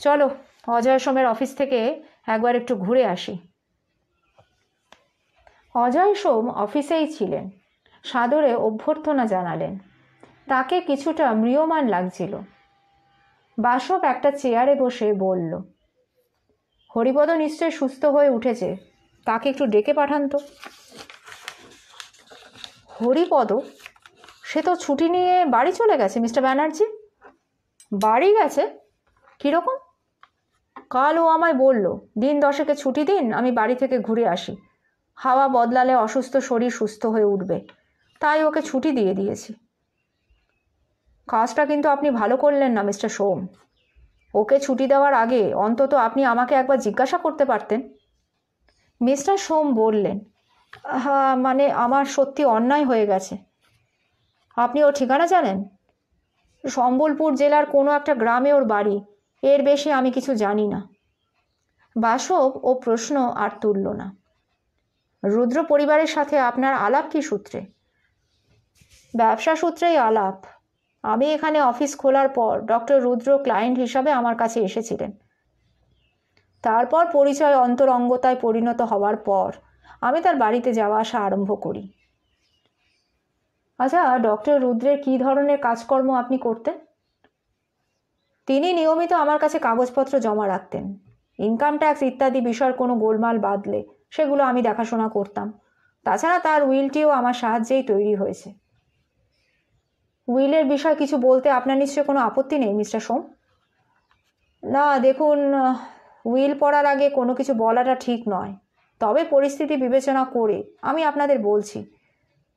চলো অজয় সোমের অফিস থেকে একবার একটু ঘুরে আসি অজয় সোম অফিসেই ছিলেন সাদরে অভ্যর্থনা জানালেন তাকে কিছুটা মৃয়মান লাগছিল বাসব একটা চেয়ারে বসে বলল হরিপদ নিশ্চয় সুস্থ হয়ে উঠেছে তাকে একটু ডেকে পাঠান তো হরিপদ সে তো ছুটি নিয়ে বাড়ি চলে গেছে মিস্টার ব্যানার্জি বাড়ি গেছে কীরকম কাল ও আমায় বলল দিন দশেকে ছুটি দিন আমি বাড়ি থেকে ঘুরে আসি হাওয়া বদলালে অসুস্থ শরীর সুস্থ হয়ে উঠবে তাই ওকে ছুটি দিয়ে দিয়েছি কাজটা কিন্তু আপনি ভালো করলেন না মিস্টার সোম ওকে ছুটি দেওয়ার আগে অন্তত আপনি আমাকে একবার জিজ্ঞাসা করতে পারতেন মিস্টার সোম বললেন হ্যাঁ মানে আমার সত্যি অন্যায় হয়ে গেছে আপনি ওর ঠিকানা জানেন সম্বলপুর জেলার কোনো একটা গ্রামে ওর বাড়ি এর বেশি আমি কিছু জানি না বাসব ও প্রশ্ন আর তুলল না রুদ্র পরিবারের সাথে আপনার আলাপ কি সূত্রে ব্যবসা সূত্রেই আলাপ আমি এখানে অফিস খোলার পর ডক্টর রুদ্র ক্লায়েন্ট হিসাবে আমার কাছে এসেছিলেন তারপর পরিচয় অন্তরঙ্গতায় পরিণত হওয়ার পর আমি তার বাড়িতে যাওয়া আসা আরম্ভ করি আচ্ছা ডক্টর রুদ্রের কি ধরনের কাজকর্ম আপনি করতেন তিনি নিয়মিত আমার কাছে কাগজপত্র জমা রাখতেন ইনকাম ট্যাক্স ইত্যাদি বিষয়ের কোনো গোলমাল বাদলে সেগুলো আমি দেখাশোনা করতাম তাছাড়া তার উইলটিও আমার সাহায্যেই তৈরি হয়েছে উইলের বিষয় কিছু বলতে আপনার নিশ্চয় কোনো আপত্তি নেই মিস্টার সোম না দেখুন উইল পড়ার আগে কোনো কিছু বলাটা ঠিক নয় তবে পরিস্থিতি বিবেচনা করে আমি আপনাদের বলছি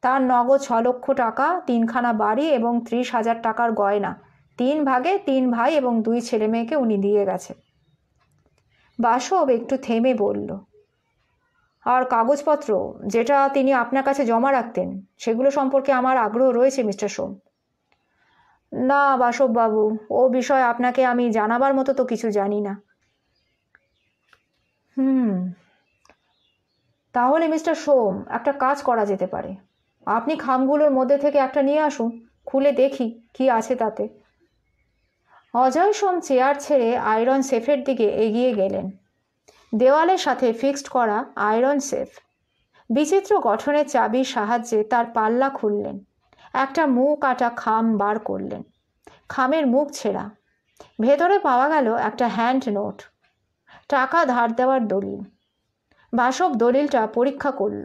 তার নগদ ছ লক্ষ টাকা তিনখানা বাড়ি এবং ত্রিশ হাজার টাকার গয়না তিন ভাগে তিন ভাই এবং দুই ছেলে মেয়েকে উনি দিয়ে গেছে বাসব একটু থেমে বলল আর কাগজপত্র যেটা তিনি আপনার কাছে জমা রাখতেন সেগুলো সম্পর্কে আমার আগ্রহ রয়েছে মিস্টার সোম না বাসববাবু ও বিষয়ে আপনাকে আমি জানাবার মতো তো কিছু জানি না হুম তাহলে মিস্টার সোম একটা কাজ করা যেতে পারে আপনি খামগুলোর মধ্যে থেকে একটা নিয়ে আসুন খুলে দেখি কি আছে তাতে অজয় সোম চেয়ার ছেড়ে আয়রন সেফের দিকে এগিয়ে গেলেন দেওয়ালের সাথে ফিক্সড করা আয়রন সেফ বিচিত্র গঠনের চাবির সাহায্যে তার পাল্লা খুললেন একটা মুখ কাটা খাম বার করলেন খামের মুখ ছেঁড়া ভেতরে পাওয়া গেল একটা হ্যান্ড নোট টাকা ধার দেওয়ার দলিল বাসব দলিলটা পরীক্ষা করল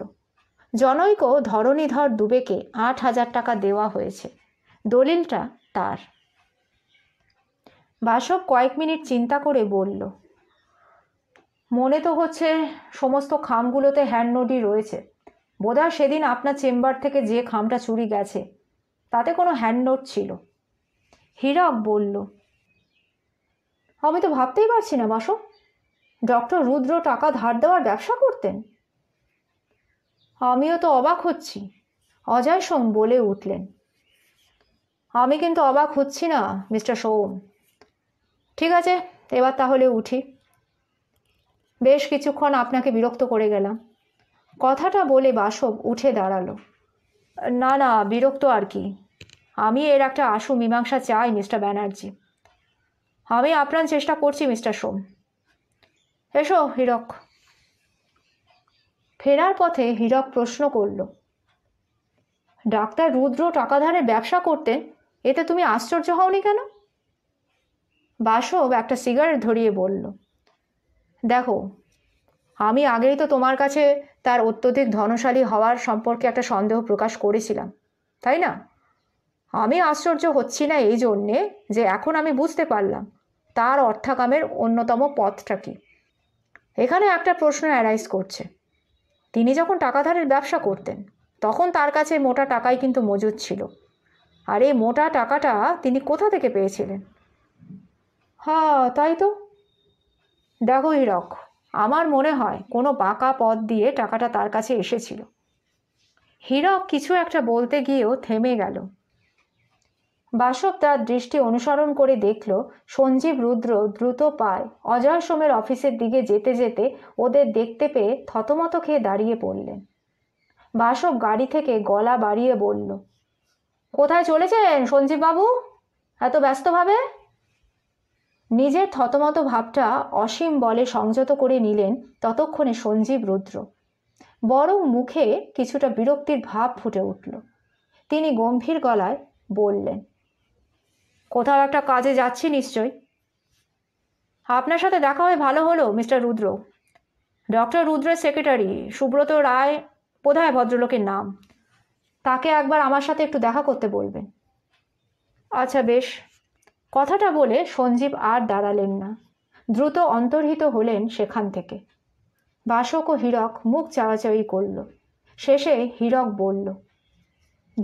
জনৈক ধরণীধর দুবেকে আট হাজার টাকা দেওয়া হয়েছে দলিলটা তার বাসব কয়েক মিনিট চিন্তা করে বলল মনে তো হচ্ছে সমস্ত খামগুলোতে হ্যান্ড নোটই রয়েছে বোধহয় সেদিন আপনার চেম্বার থেকে যে খামটা চুরি গেছে তাতে কোনো হ্যান্ড নোট ছিল হীরক বলল আমি তো ভাবতেই পারছি না বাসো ডক্টর রুদ্র টাকা ধার দেওয়ার ব্যবসা করতেন আমিও তো অবাক হচ্ছি অজয় সোম বলে উঠলেন আমি কিন্তু অবাক হচ্ছি না মিস্টার সোম ঠিক আছে এবার তাহলে উঠি বেশ কিছুক্ষণ আপনাকে বিরক্ত করে গেলাম কথাটা বলে বাসব উঠে দাঁড়ালো না না বিরক্ত আর কি আমি এর একটা আশু মীমাংসা চাই মিস্টার ব্যানার্জি আমি আপ্রাণ চেষ্টা করছি মিস্টার সোম এসো হীরক ফেরার পথে হীরক প্রশ্ন করল ডাক্তার রুদ্র টাকা ধারের ব্যবসা করতেন এতে তুমি আশ্চর্য হওনি কেন বাসব একটা সিগারেট ধরিয়ে বলল দেখো আমি আগেই তো তোমার কাছে তার অত্যধিক ধনশালী হওয়ার সম্পর্কে একটা সন্দেহ প্রকাশ করেছিলাম তাই না আমি আশ্চর্য হচ্ছি না এই জন্যে যে এখন আমি বুঝতে পারলাম তার অর্থাকামের অন্যতম পথটা কী এখানে একটা প্রশ্ন অ্যারাইজ করছে তিনি যখন টাকাধারের ব্যবসা করতেন তখন তার কাছে মোটা টাকাই কিন্তু মজুদ ছিল আর এই মোটা টাকাটা তিনি কোথা থেকে পেয়েছিলেন হ্যাঁ তাই তো দেখো হিরক আমার মনে হয় কোনো বাঁকা পথ দিয়ে টাকাটা তার কাছে এসেছিল হীরক কিছু একটা বলতে গিয়েও থেমে গেল বাসব তার দৃষ্টি অনুসরণ করে দেখল সঞ্জীব রুদ্র দ্রুত পায় অজয় সোমের অফিসের দিকে যেতে যেতে ওদের দেখতে পেয়ে থতমত খেয়ে দাঁড়িয়ে পড়লেন বাসব গাড়ি থেকে গলা বাড়িয়ে বলল কোথায় চলেছেন সঞ্জীববাবু এত ব্যস্তভাবে নিজের থতমত ভাবটা অসীম বলে সংযত করে নিলেন ততক্ষণে সঞ্জীব রুদ্র বরং মুখে কিছুটা বিরক্তির ভাব ফুটে উঠল তিনি গম্ভীর গলায় বললেন কোথাও একটা কাজে যাচ্ছি নিশ্চয় আপনার সাথে দেখা হয়ে ভালো হলো মিস্টার রুদ্র ডক্টর রুদ্রের সেক্রেটারি সুব্রত রায় বোধহয় ভদ্রলোকের নাম তাকে একবার আমার সাথে একটু দেখা করতে বলবেন আচ্ছা বেশ কথাটা বলে সঞ্জীব আর দাঁড়ালেন না দ্রুত অন্তর্হিত হলেন সেখান থেকে বাসক ও হীরক মুখ চাওয়াচাওয়ি করল শেষে হীরক বলল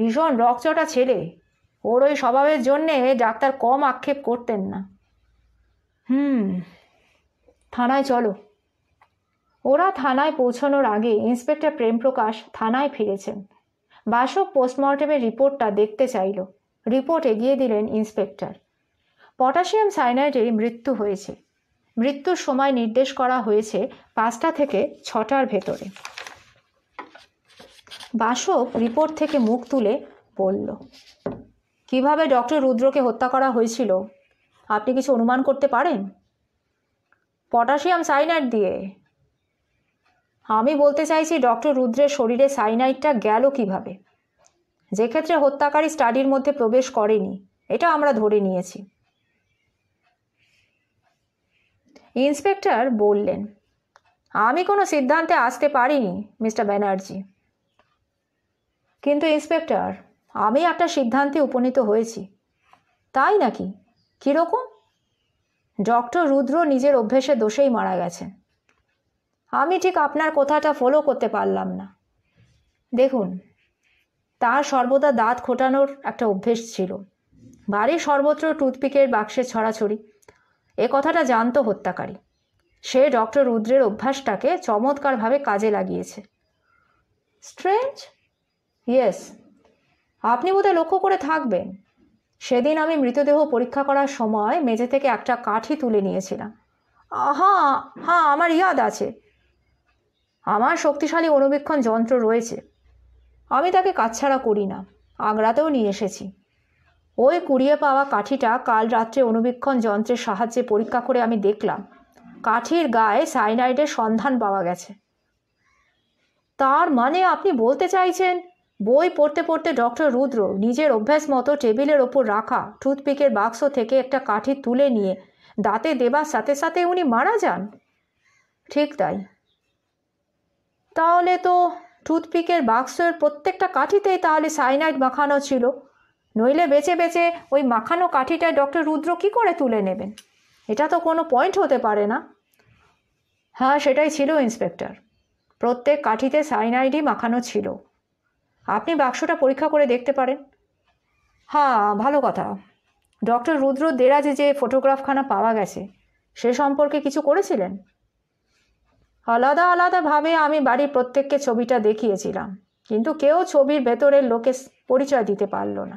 ভীষণ রকচটা ছেলে ওর ওই স্বভাবের জন্যে ডাক্তার কম আক্ষেপ করতেন না হুম থানায় চলো ওরা থানায় পৌঁছানোর আগে ইন্সপেক্টর প্রেমপ্রকাশ থানায় ফিরেছেন বাসক পোস্টমর্টেমের রিপোর্টটা দেখতে চাইল রিপোর্ট এগিয়ে দিলেন ইন্সপেক্টর পটাশিয়াম সাইনাইডের মৃত্যু হয়েছে মৃত্যুর সময় নির্দেশ করা হয়েছে পাঁচটা থেকে ছটার ভেতরে বাসক রিপোর্ট থেকে মুখ তুলে বলল কিভাবে ডক্টর রুদ্রকে হত্যা করা হয়েছিল আপনি কিছু অনুমান করতে পারেন পটাশিয়াম সাইনাইড দিয়ে আমি বলতে চাইছি ডক্টর রুদ্রের শরীরে সাইনাইডটা গেল কিভাবে যে ক্ষেত্রে হত্যাকারী স্টাডির মধ্যে প্রবেশ করেনি এটা আমরা ধরে নিয়েছি ইন্সপেক্টর বললেন আমি কোনো সিদ্ধান্তে আসতে পারিনি মিস্টার ব্যানার্জি কিন্তু ইন্সপেক্টর আমি একটা সিদ্ধান্তে উপনীত হয়েছি তাই নাকি কীরকম ডক্টর রুদ্র নিজের অভ্যেসে দোষেই মারা গেছেন আমি ঠিক আপনার কথাটা ফলো করতে পারলাম না দেখুন তার সর্বদা দাঁত খোটানোর একটা অভ্যেস ছিল বাড়ির সর্বত্র টুথপিকের বাক্সে ছড়াছড়ি এ কথাটা জানত হত্যাকারী সে ডক্টর রুদ্রের অভ্যাসটাকে চমৎকারভাবে কাজে লাগিয়েছে স্ট্রেঞ্জ ইয়েস আপনি বোধহয় লক্ষ্য করে থাকবেন সেদিন আমি মৃতদেহ পরীক্ষা করার সময় মেঝে থেকে একটা কাঠি তুলে নিয়েছিলাম হ্যাঁ হ্যাঁ আমার ইয়াদ আছে আমার শক্তিশালী অনুবীক্ষণ যন্ত্র রয়েছে আমি তাকে কাছছাড়া করি না আগ্রাতেও নিয়ে এসেছি ওই কুড়িয়ে পাওয়া কাঠিটা কাল রাত্রে অনুবীক্ষণ যন্ত্রের সাহায্যে পরীক্ষা করে আমি দেখলাম কাঠির গায়ে সাইনাইডের সন্ধান পাওয়া গেছে তার মানে আপনি বলতে চাইছেন বই পড়তে পড়তে ডক্টর রুদ্র নিজের অভ্যাস মতো টেবিলের ওপর রাখা টুথপিকের বাক্স থেকে একটা কাঠি তুলে নিয়ে দাঁতে দেবার সাথে সাথে উনি মারা যান ঠিক তাই তাহলে তো টুথপিকের বাক্সের প্রত্যেকটা কাঠিতেই তাহলে সাইনাইড মাখানো ছিল নইলে বেছে বেছে ওই মাখানো কাঠিটায় ডক্টর রুদ্র কি করে তুলে নেবেন এটা তো কোনো পয়েন্ট হতে পারে না হ্যাঁ সেটাই ছিল ইন্সপেক্টর প্রত্যেক কাঠিতে সাইনাইডই মাখানো ছিল আপনি বাক্সটা পরীক্ষা করে দেখতে পারেন হ্যাঁ ভালো কথা ডক্টর রুদ্র দেরাজে যে ফটোগ্রাফখানা পাওয়া গেছে সে সম্পর্কে কিছু করেছিলেন আলাদা আলাদাভাবে আমি বাড়ির প্রত্যেককে ছবিটা দেখিয়েছিলাম কিন্তু কেউ ছবির ভেতরের লোকে পরিচয় দিতে পারল না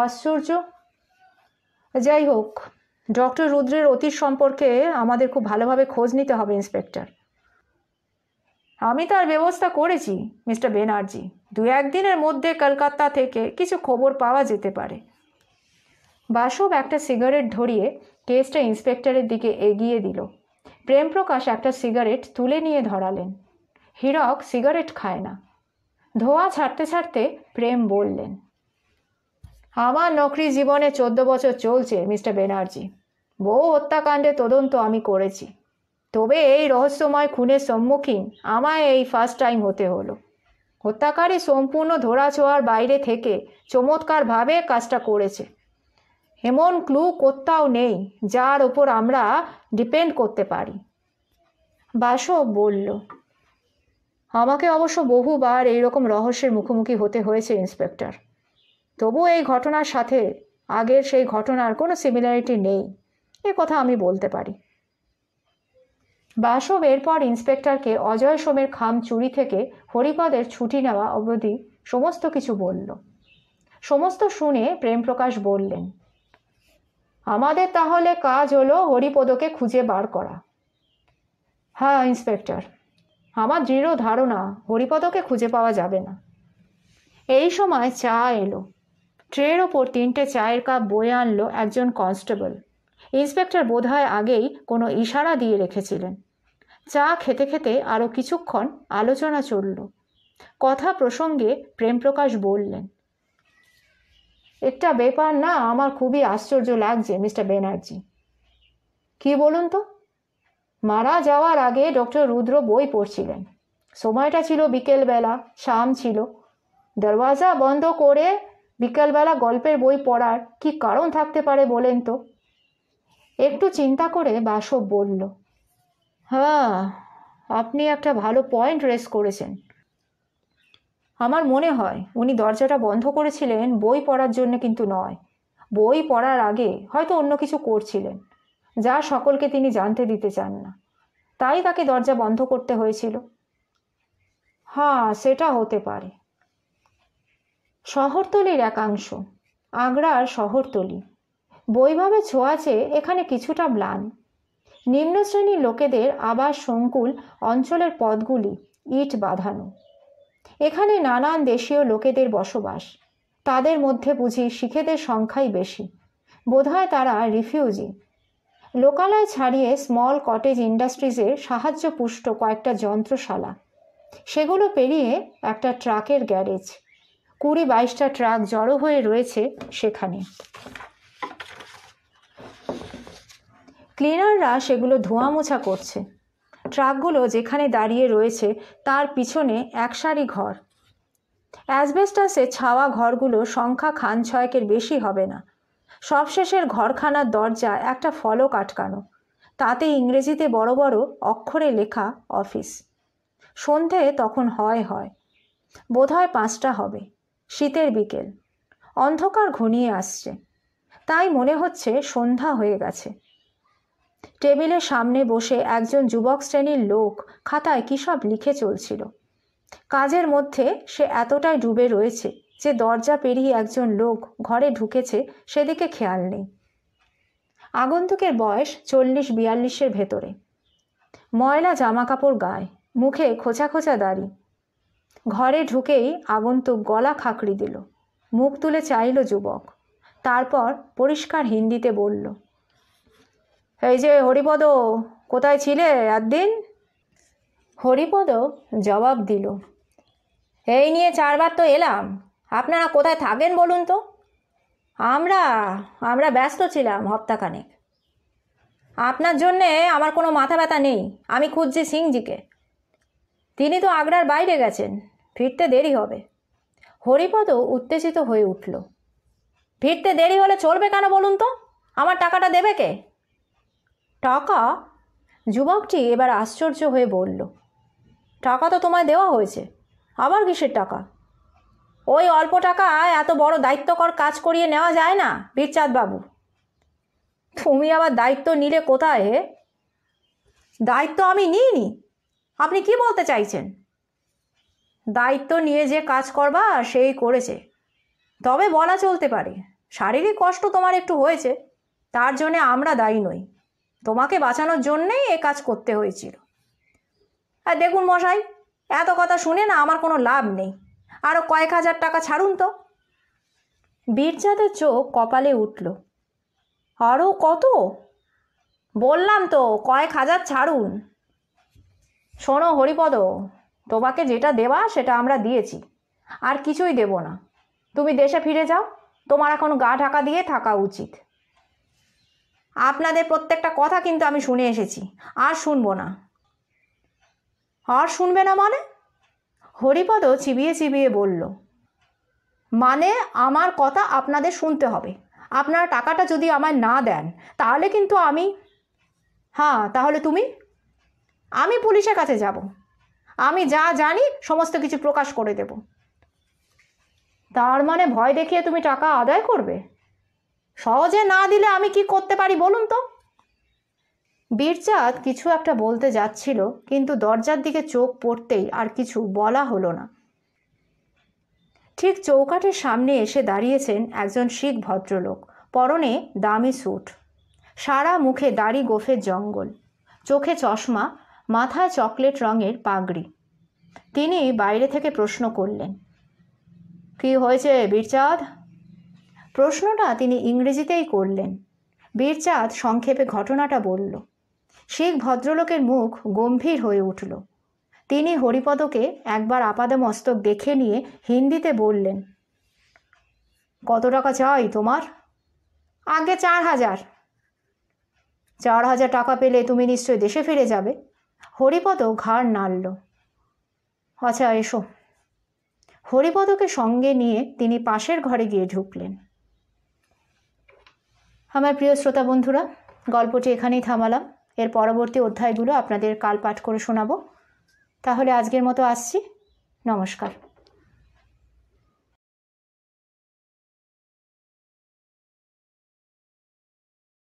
আশ্চর্য যাই হোক ডক্টর রুদ্রের অতীত সম্পর্কে আমাদের খুব ভালোভাবে খোঁজ নিতে হবে ইন্সপেক্টর আমি তার ব্যবস্থা করেছি মিস্টার বেনার্জি দু একদিনের মধ্যে কলকাতা থেকে কিছু খবর পাওয়া যেতে পারে বাসব একটা সিগারেট ধরিয়ে কেসটা ইন্সপেক্টরের দিকে এগিয়ে দিল প্রেম প্রকাশ একটা সিগারেট তুলে নিয়ে ধরালেন হীরক সিগারেট খায় না ধোয়া ছাড়তে ছাড়তে প্রেম বললেন আমার নকরি জীবনে চোদ্দ বছর চলছে মিস্টার ব্যানার্জি বহু হত্যাকাণ্ডে তদন্ত আমি করেছি তবে এই রহস্যময় খুনের সম্মুখীন আমায় এই ফার্স্ট টাইম হতে হলো হত্যাকারী সম্পূর্ণ ধরাছোঁয়ার বাইরে থেকে চমৎকারভাবে কাজটা করেছে এমন ক্লু কোথাও নেই যার ওপর আমরা ডিপেন্ড করতে পারি বাসু বলল আমাকে অবশ্য বহুবার এইরকম রহস্যের মুখোমুখি হতে হয়েছে ইন্সপেক্টর তবু এই ঘটনার সাথে আগের সেই ঘটনার কোনো সিমিলারিটি নেই এ কথা আমি বলতে পারি বাসব এরপর ইন্সপেক্টরকে অজয় সোমের খাম চুরি থেকে হরিপদের ছুটি নেওয়া অবধি সমস্ত কিছু বলল সমস্ত শুনে প্রেমপ্রকাশ বললেন আমাদের তাহলে কাজ হলো হরিপদকে খুঁজে বার করা হ্যাঁ ইন্সপেক্টর আমার দৃঢ় ধারণা হরিপদকে খুঁজে পাওয়া যাবে না এই সময় চা এলো ট্রের ওপর তিনটে চায়ের কাপ বয়ে আনলো একজন কনস্টেবল ইন্সপেক্টর বোধহয় আগেই কোনো ইশারা দিয়ে রেখেছিলেন চা খেতে খেতে আরও কিছুক্ষণ আলোচনা চলল কথা প্রসঙ্গে প্রেমপ্রকাশ বললেন একটা ব্যাপার না আমার খুবই আশ্চর্য লাগছে মিস্টার ব্যানার্জি কি বলুন তো মারা যাওয়ার আগে ডক্টর রুদ্র বই পড়ছিলেন সময়টা ছিল বিকেলবেলা শাম ছিল দরওয়াজা বন্ধ করে বিকালবেলা গল্পের বই পড়ার কি কারণ থাকতে পারে বলেন তো একটু চিন্তা করে বাসব বলল হ্যাঁ আপনি একটা ভালো পয়েন্ট রেস করেছেন আমার মনে হয় উনি দরজাটা বন্ধ করেছিলেন বই পড়ার জন্য কিন্তু নয় বই পড়ার আগে হয়তো অন্য কিছু করছিলেন যা সকলকে তিনি জানতে দিতে চান না তাই তাকে দরজা বন্ধ করতে হয়েছিল হ্যাঁ সেটা হতে পারে শহরতলির একাংশ আগ্রার শহরতলি বইভাবে ছোঁয়াছে এখানে কিছুটা ম্লান নিম্ন শ্রেণীর লোকেদের আবার সংকুল অঞ্চলের পদগুলি ইট বাঁধানো এখানে নানান দেশীয় লোকেদের বসবাস তাদের মধ্যে বুঝি শিখেদের সংখ্যাই বেশি বোধহয় তারা রিফিউজি লোকালয় ছাড়িয়ে স্মল কটেজ ইন্ডাস্ট্রিজের সাহায্য পুষ্ট কয়েকটা যন্ত্রশালা সেগুলো পেরিয়ে একটা ট্রাকের গ্যারেজ কুড়ি বাইশটা ট্রাক জড়ো হয়ে রয়েছে সেখানে ক্লিনাররা সেগুলো ধোয়া মোছা করছে ট্রাকগুলো যেখানে দাঁড়িয়ে রয়েছে তার পিছনে এক সারি ঘর অ্যাসবেস্টাসে ছাওয়া ঘরগুলো সংখ্যা খান ছয়েকের বেশি হবে না সবশেষের ঘরখানার দরজা একটা ফলক আটকানো তাতে ইংরেজিতে বড় বড় অক্ষরে লেখা অফিস সন্ধে তখন হয় হয় বোধহয় পাঁচটা হবে শীতের বিকেল অন্ধকার ঘনিয়ে আসছে তাই মনে হচ্ছে সন্ধ্যা হয়ে গেছে টেবিলের সামনে বসে একজন যুবক শ্রেণীর লোক খাতায় কী সব লিখে চলছিল কাজের মধ্যে সে এতটাই ডুবে রয়েছে যে দরজা পেরিয়ে একজন লোক ঘরে ঢুকেছে সেদিকে খেয়াল নেই আগন্তুকের বয়স চল্লিশ বিয়াল্লিশের ভেতরে ময়লা জামাকাপড় গায়ে মুখে খোঁচা খোঁচা দাড়ি ঘরে ঢুকেই আগন্তুক গলা খাঁকড়ি দিল মুখ তুলে চাইল যুবক তারপর পরিষ্কার হিন্দিতে বলল এই যে হরিপদ কোথায় ছিলে একদিন হরিপদ জবাব দিল এই নিয়ে চারবার তো এলাম আপনারা কোথায় থাকেন বলুন তো আমরা আমরা ব্যস্ত ছিলাম হপ্তাখানেক আপনার জন্যে আমার কোনো মাথা ব্যথা নেই আমি খুঁজছি সিংজিকে তিনি তো আগ্রার বাইরে গেছেন ফিরতে দেরি হবে হরিপদও উত্তেজিত হয়ে উঠল ফিরতে দেরি হলে চলবে কেন বলুন তো আমার টাকাটা দেবে কে টাকা যুবকটি এবার আশ্চর্য হয়ে বলল টাকা তো তোমায় দেওয়া হয়েছে আবার কিসের টাকা ওই অল্প টাকায় এত বড় দায়িত্বকর কাজ করিয়ে নেওয়া যায় না বাবু তুমি আবার দায়িত্ব নিলে কোথায় দায়িত্ব আমি নিইনি আপনি কি বলতে চাইছেন দায়িত্ব নিয়ে যে কাজ করবা সেই করেছে তবে বলা চলতে পারে শারীরিক কষ্ট তোমার একটু হয়েছে তার জন্যে আমরা দায়ী নই তোমাকে বাঁচানোর জন্যেই এ কাজ করতে হয়েছিল আর দেখুন মশাই এত কথা শুনে না আমার কোনো লাভ নেই আরও কয়েক হাজার টাকা ছাড়ুন তো বীরজাদের চোখ কপালে উঠল আরও কত বললাম তো কয়েক হাজার ছাড়ুন শোনো হরিপদ তোমাকে যেটা দেওয়া সেটা আমরা দিয়েছি আর কিছুই দেব না তুমি দেশে ফিরে যাও তোমার এখন গা ঢাকা দিয়ে থাকা উচিত আপনাদের প্রত্যেকটা কথা কিন্তু আমি শুনে এসেছি আর শুনবো না আর শুনবে না মানে হরিপদ চিবিয়ে চিবিয়ে বলল মানে আমার কথা আপনাদের শুনতে হবে আপনারা টাকাটা যদি আমায় না দেন তাহলে কিন্তু আমি হ্যাঁ তাহলে তুমি আমি পুলিশের কাছে যাব আমি যা জানি সমস্ত কিছু প্রকাশ করে দেব তার মানে ভয় দেখিয়ে তুমি টাকা আদায় করবে সহজে না দিলে আমি কি করতে পারি বলুন তো বীরচাঁদ কিছু একটা বলতে যাচ্ছিল কিন্তু দরজার দিকে চোখ পড়তেই আর কিছু বলা হলো না ঠিক চৌকাঠের সামনে এসে দাঁড়িয়েছেন একজন শিখ ভদ্রলোক পরনে দামি স্যুট সারা মুখে দাড়ি গোফের জঙ্গল চোখে চশমা মাথায় চকলেট রঙের পাগড়ি তিনি বাইরে থেকে প্রশ্ন করলেন কি হয়েছে বীরচাঁদ প্রশ্নটা তিনি ইংরেজিতেই করলেন বীরচাঁদ সংক্ষেপে ঘটনাটা বলল শেখ ভদ্রলোকের মুখ গম্ভীর হয়ে উঠল তিনি হরিপদকে একবার আপাদমস্তক দেখে নিয়ে হিন্দিতে বললেন কত টাকা চাই তোমার আগে চার হাজার চার হাজার টাকা পেলে তুমি নিশ্চয়ই দেশে ফিরে যাবে হরিপদ ঘাড় নাড়ল আচ্ছা এসো হরিপদকে সঙ্গে নিয়ে তিনি পাশের ঘরে গিয়ে ঢুকলেন আমার প্রিয় শ্রোতা বন্ধুরা গল্পটি এখানেই থামালাম এর পরবর্তী অধ্যায়গুলো আপনাদের কাল পাঠ করে শোনাবো তাহলে আজকের মতো আসছি নমস্কার